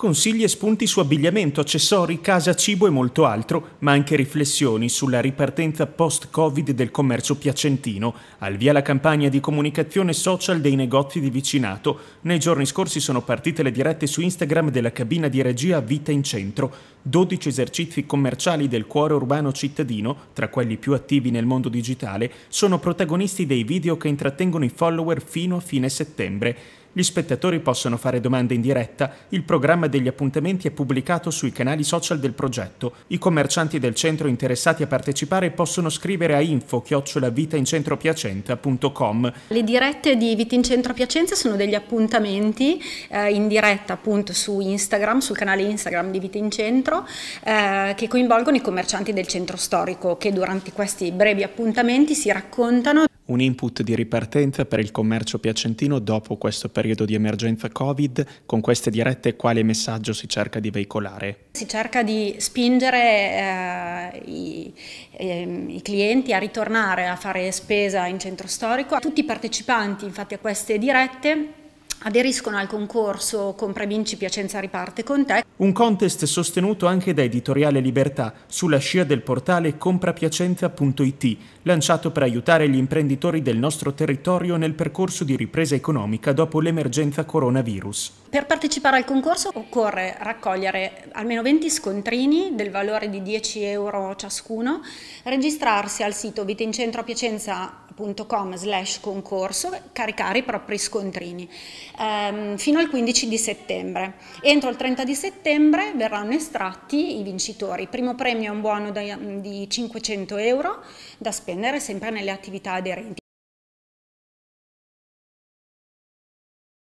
consigli e spunti su abbigliamento, accessori, casa, cibo e molto altro, ma anche riflessioni sulla ripartenza post-Covid del commercio piacentino, al via la campagna di comunicazione social dei negozi di vicinato. Nei giorni scorsi sono partite le dirette su Instagram della cabina di regia Vita in Centro, 12 esercizi commerciali del cuore urbano cittadino, tra quelli più attivi nel mondo digitale, sono protagonisti dei video che intrattengono i follower fino a fine settembre. Gli spettatori possono fare domande in diretta, il programma degli appuntamenti è pubblicato sui canali social del progetto, i commercianti del centro interessati a partecipare possono scrivere a info chiocciolavitincentropiacenza.com. Le dirette di Vita in Centro Piacenza sono degli appuntamenti eh, in diretta appunto su Instagram, sul canale Instagram di Vita in Centro, eh, che coinvolgono i commercianti del centro storico che durante questi brevi appuntamenti si raccontano un input di ripartenza per il commercio piacentino dopo questo periodo di emergenza Covid? Con queste dirette quale messaggio si cerca di veicolare? Si cerca di spingere eh, i, eh, i, clienti a ritornare a fare spesa in centro storico. Tutti i partecipanti infatti a queste dirette aderiscono al concorso Compra Vinci Piacenza Riparte con te. Un contest sostenuto anche da Editoriale Libertà sulla scia del portale comprapiacenza.it, lanciato per aiutare gli imprenditori del nostro territorio nel percorso di ripresa economica dopo l'emergenza coronavirus. Per partecipare al concorso occorre raccogliere almeno 20 scontrini del valore di 10 euro ciascuno, registrarsi al sito vitencentropiacenza.com slash concorso, caricare i propri scontrini ehm, fino al 15 di settembre. Entro il 30 di settembre verranno estratti i vincitori. Il primo premio è un buono da, di 500 euro da spendere sempre nelle attività aderenti